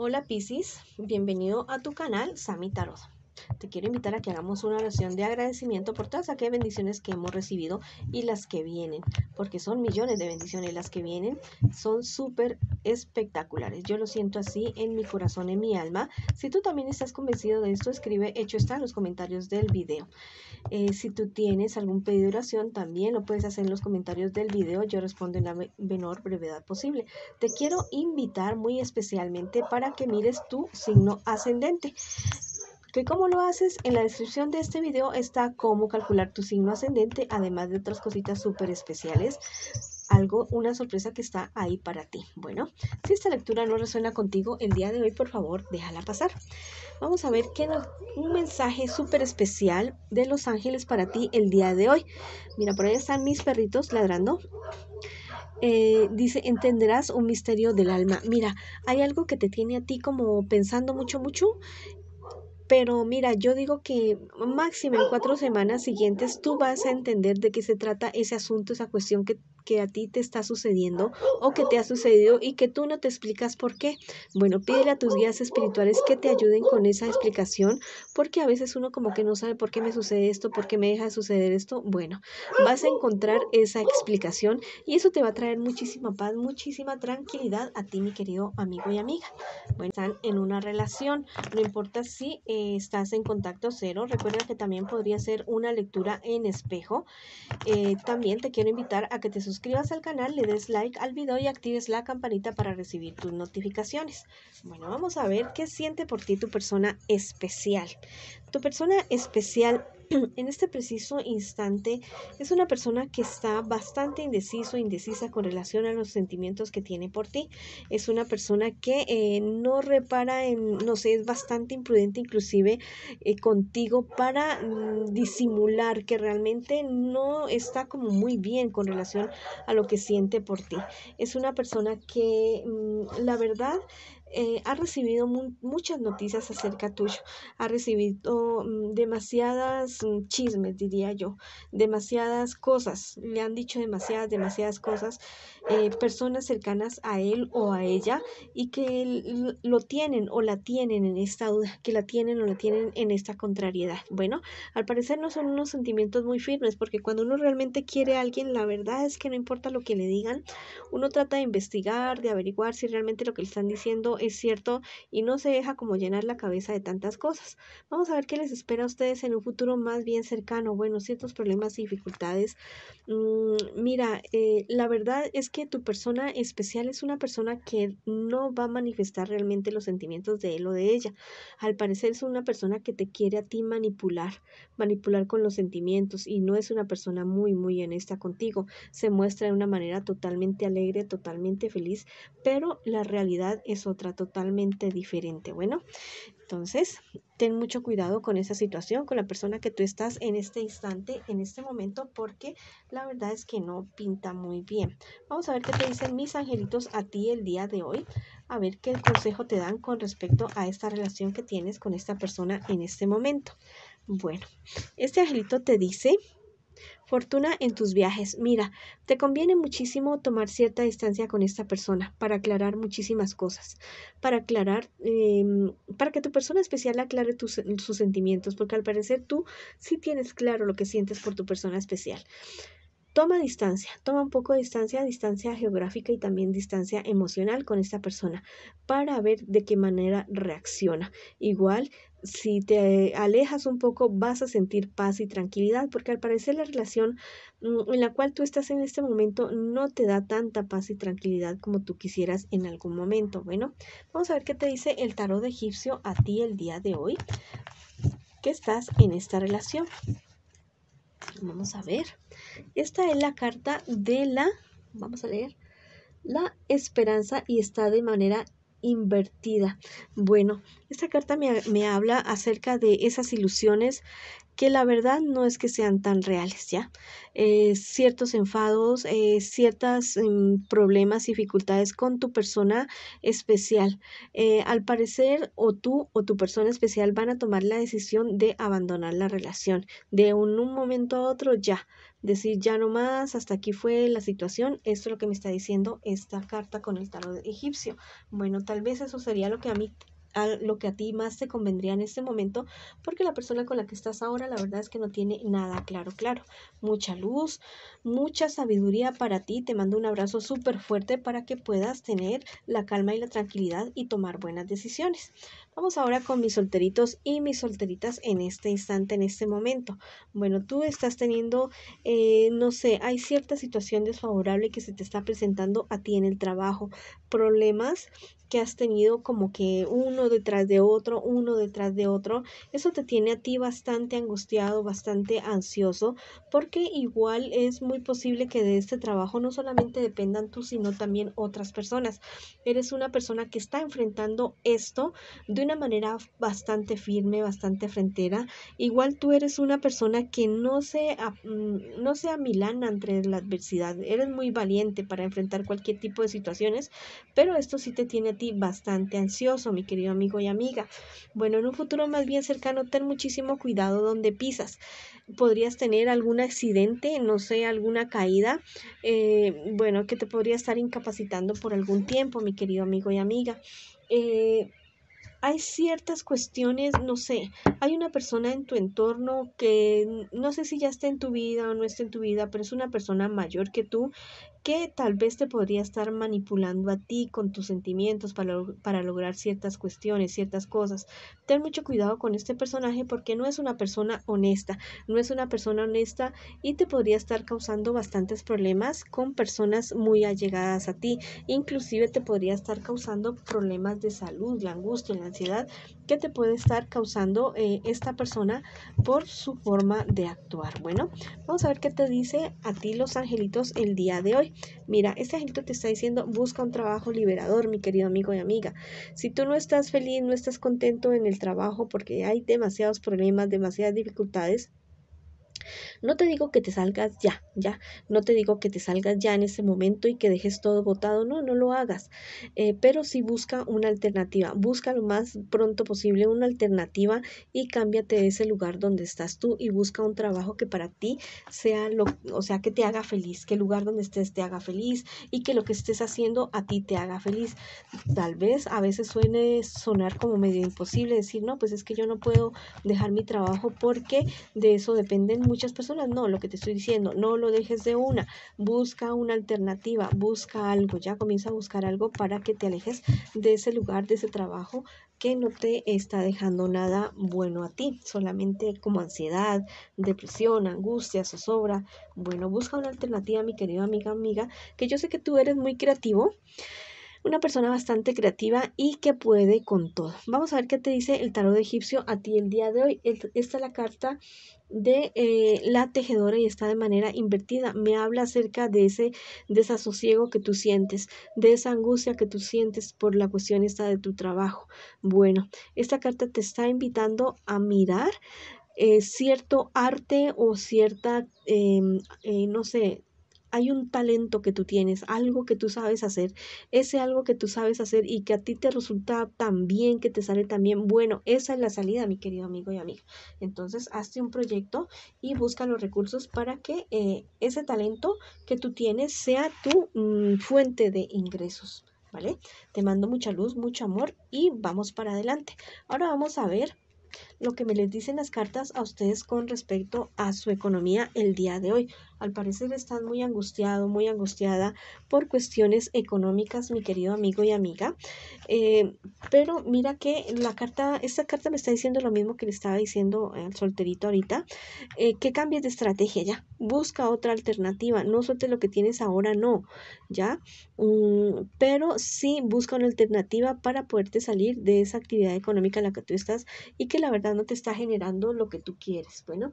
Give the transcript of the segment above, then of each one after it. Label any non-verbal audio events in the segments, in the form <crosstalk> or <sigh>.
Hola Piscis, bienvenido a tu canal Sami Tarot. Te quiero invitar a que hagamos una oración de agradecimiento por todas aquellas bendiciones que hemos recibido y las que vienen, porque son millones de bendiciones las que vienen, son súper espectaculares. Yo lo siento así en mi corazón, en mi alma. Si tú también estás convencido de esto, escribe hecho está en los comentarios del video. Eh, si tú tienes algún pedido de oración, también lo puedes hacer en los comentarios del video. Yo respondo en la menor brevedad posible. Te quiero invitar muy especialmente para que mires tu signo ascendente. Cómo lo haces, en la descripción de este video está cómo calcular tu signo ascendente, además de otras cositas súper especiales. Algo, una sorpresa que está ahí para ti. Bueno, si esta lectura no resuena contigo el día de hoy, por favor, déjala pasar. Vamos a ver qué un mensaje súper especial de los ángeles para ti el día de hoy. Mira, por ahí están mis perritos ladrando. Eh, dice, entenderás un misterio del alma. Mira, hay algo que te tiene a ti como pensando mucho, mucho pero mira, yo digo que máximo en cuatro semanas siguientes tú vas a entender de qué se trata ese asunto, esa cuestión que que a ti te está sucediendo o que te ha sucedido y que tú no te explicas por qué. Bueno, pídele a tus guías espirituales que te ayuden con esa explicación, porque a veces uno como que no sabe por qué me sucede esto, por qué me deja suceder esto. Bueno, vas a encontrar esa explicación y eso te va a traer muchísima paz, muchísima tranquilidad a ti, mi querido amigo y amiga. Bueno, están en una relación, no importa si eh, estás en contacto cero, recuerda que también podría ser una lectura en espejo. Eh, también te quiero invitar a que te suscribas suscribas al canal, le des like al video y actives la campanita para recibir tus notificaciones. Bueno, vamos a ver qué siente por ti tu persona especial. Tu persona especial <clears throat> en este preciso instante es una persona que está bastante indeciso, indecisa con relación a los sentimientos que tiene por ti. Es una persona que eh, no repara en, no sé, es bastante imprudente inclusive eh, contigo para mm, disimular que realmente no está como muy bien con relación a lo que siente por ti. Es una persona que, mm, la verdad, eh, ha recibido muchas noticias acerca tuyo, ha recibido mm, demasiadas mm, chismes, diría yo, demasiadas cosas, le han dicho demasiadas, demasiadas cosas, eh, personas cercanas a él o a ella y que lo tienen o la tienen en esta duda, que la tienen o la tienen en esta contrariedad. Bueno, al parecer no son unos sentimientos muy firmes porque cuando uno realmente quiere a alguien, la verdad es que no importa lo que le digan, uno trata de investigar, de averiguar si realmente lo que le están diciendo es cierto y no se deja como llenar la cabeza de tantas cosas. Vamos a ver qué les espera a ustedes en un futuro más bien cercano. Bueno, ciertos problemas y dificultades. Mm, mira, eh, la verdad es que tu persona especial es una persona que no va a manifestar realmente los sentimientos de él o de ella. Al parecer es una persona que te quiere a ti manipular, manipular con los sentimientos y no es una persona muy, muy honesta contigo. Se muestra de una manera totalmente alegre, totalmente feliz, pero la realidad es otra totalmente diferente. Bueno, entonces, ten mucho cuidado con esa situación, con la persona que tú estás en este instante, en este momento, porque la verdad es que no pinta muy bien. Vamos a ver qué te dicen mis angelitos a ti el día de hoy, a ver qué consejo te dan con respecto a esta relación que tienes con esta persona en este momento. Bueno, este angelito te dice Fortuna en tus viajes. Mira, te conviene muchísimo tomar cierta distancia con esta persona para aclarar muchísimas cosas, para aclarar, em, para que tu persona especial aclare tus, sus sentimientos, porque al parecer tú sí tienes claro lo que sientes por tu persona especial toma distancia, toma un poco de distancia, distancia geográfica y también distancia emocional con esta persona para ver de qué manera reacciona. Igual, si te alejas un poco, vas a sentir paz y tranquilidad, porque al parecer la relación mm, en la cual tú estás en este momento no te da tanta paz y tranquilidad como tú quisieras en algún momento. Bueno, vamos a ver qué te dice el tarot de egipcio a ti el día de hoy, que estás en esta relación. Vamos a ver. Esta es la carta de la, vamos a leer, la esperanza y está de manera invertida. Bueno, esta carta me, me habla acerca de esas ilusiones que la verdad no es que sean tan reales, ¿ya? Eh, ciertos enfados, eh, ciertos em, problemas, dificultades con tu persona especial. Eh, al parecer, o tú o tu persona especial van a tomar la decisión de abandonar la relación. De un, momento a otro, ya. Decir, ya no más, hasta aquí fue la situación. Esto es lo que me está diciendo esta carta con el tarot egipcio. Bueno, tal vez eso sería lo que a mí a lo que a ti más te convendría en este momento, porque la persona con la que estás ahora la verdad es que no tiene nada claro, claro. Mucha luz, mucha sabiduría para ti. Te mando un abrazo súper fuerte para que puedas tener la calma y la tranquilidad y tomar buenas decisiones. Vamos ahora con mis solteritos y mis solteritas en este instante, en este momento. Bueno, tú estás teniendo, eh, no sé, hay cierta situación desfavorable que se te está presentando a ti en el trabajo, problemas que has tenido como que uno detrás de otro, uno detrás de otro, eso te tiene a ti bastante angustiado, bastante ansioso, porque igual es muy posible que de este trabajo no solamente dependan tú, sino también otras personas. Eres una persona que está enfrentando esto de una manera bastante firme, bastante frentera. Igual tú eres una persona que no se, mm, no se amilana entre la adversidad, eres muy valiente para enfrentar cualquier tipo de situaciones, pero esto sí te tiene bastante ansioso, mi querido amigo y amiga. Bueno, en un futuro más bien cercano, ten muchísimo cuidado donde pisas. Podrías tener algún accidente, no sé, alguna caída, eh, bueno, que te podría estar incapacitando por algún tiempo, mi querido amigo y amiga. Eh, hay ciertas cuestiones, no sé, hay una persona en tu entorno que no sé si ya está en tu vida o no está en tu vida, pero es una persona mayor que tú que tal vez te podría estar manipulando a ti con tus sentimientos para, lograr ciertas cuestiones, ciertas cosas. Ten mucho cuidado con este personaje porque no es una persona honesta, no es una persona honesta y te podría estar causando bastantes problemas con personas muy allegadas a ti. Inclusive te podría estar causando problemas de salud, la angustia, la ansiedad que te puede estar causando eh, esta persona por su forma de actuar. Bueno, vamos a ver qué te dice a ti los angelitos el día de hoy. Mira, este agente te está diciendo, busca un trabajo liberador, mi querido amigo y amiga. Si tú no estás feliz, no estás contento en el trabajo porque hay demasiados problemas, demasiadas dificultades, no te digo que te salgas ya, ya, no te digo que te salgas ya en ese momento y que dejes todo botado, no, no lo hagas, eh, pero sí busca una alternativa, busca lo más pronto posible una alternativa y cámbiate de ese lugar donde estás tú y busca un trabajo que para ti sea lo, o sea, que te haga feliz, que el lugar donde estés te haga feliz y que lo que estés haciendo a ti te haga feliz. Tal vez a veces suene sonar como medio imposible decir, no, pues es que yo no puedo dejar mi trabajo porque de eso dependen muchas muchas personas. No, lo que te estoy diciendo, no lo dejes de una. Busca una alternativa, busca algo, ya comienza a buscar algo para que te alejes de ese lugar, de ese trabajo que no te está dejando nada bueno a ti, solamente como ansiedad, depresión, angustia, zozobra. Bueno, busca una alternativa, mi querida amiga, amiga, que yo sé que tú eres muy creativo una persona bastante creativa y que puede con todo. Vamos a ver qué te dice el tarot egipcio a ti el día de hoy. Esta es la carta de eh, la tejedora y está de manera invertida. Me habla acerca de ese desasosiego que tú sientes, de esa angustia que tú sientes por la cuestión esta de tu trabajo. Bueno, esta carta te está invitando a mirar eh, cierto arte o cierta, em, eh, no sé, hay un talento que tú tienes, algo que tú sabes hacer, ese algo que tú sabes hacer y que a ti te resulta tan bien, que te sale tan bien, bueno, esa es la salida, mi querido amigo y amiga. Entonces, hazte un proyecto y busca los recursos para que eh, ese talento que tú tienes sea tu mm, fuente de ingresos, ¿vale? Te mando mucha luz, mucho amor y vamos para adelante. Ahora vamos a ver lo que me les dicen las cartas a ustedes con respecto a su economía el día de hoy. Al parecer estás muy angustiado, muy angustiada por cuestiones económicas, mi querido amigo y amiga. Eh, pero mira que la carta, esta carta me está diciendo lo mismo que le estaba diciendo al solterito ahorita, eh, que cambies de estrategia ya. Busca otra alternativa, no sueltes lo que tienes ahora, no, ya. Mm, pero sí busca una alternativa para poderte salir de esa actividad económica en la que tú estás y que la verdad no te está generando lo que tú quieres. Bueno.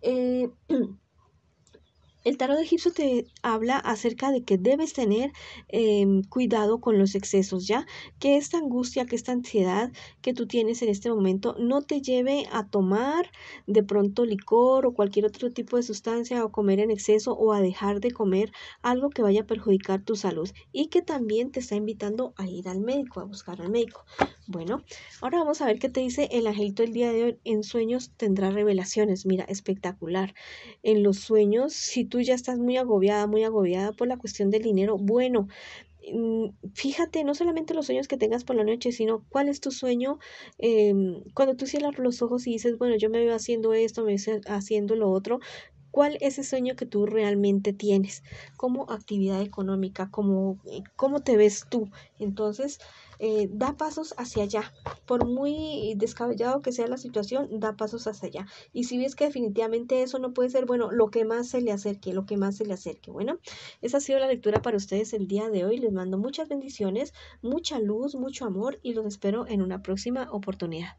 Eh, <clears throat> El tarot egipcio te habla acerca de que debes tener em, cuidado con los excesos, ¿ya? Que esta angustia, que esta ansiedad que tú tienes en este momento no te lleve a tomar de pronto licor o cualquier otro tipo de sustancia o comer en exceso o a dejar de comer algo que vaya a perjudicar tu salud y que también te está invitando a ir al médico, a buscar al médico. Bueno, ahora vamos a ver qué te dice el angelito el día de hoy. En sueños tendrá revelaciones. Mira, espectacular. En los sueños, si tú ya estás muy agobiada, muy agobiada por la cuestión del dinero, bueno, mm, fíjate no solamente los sueños que tengas por la noche, sino cuál es tu sueño em, cuando tú cierras los ojos y dices, bueno, yo me veo haciendo esto, me veo haciendo lo otro, cuál es ese sueño que tú realmente tienes como actividad económica, eh, cómo te ves tú. Entonces, eh, da pasos hacia allá. Por muy descabellado que sea la situación, da pasos hacia allá. Y si ves que definitivamente eso no puede ser, bueno, lo que más se le acerque, lo que más se le acerque. Bueno, esa ha sido la lectura para ustedes el día de hoy. Les mando muchas bendiciones, mucha luz, mucho amor y los espero en una próxima oportunidad.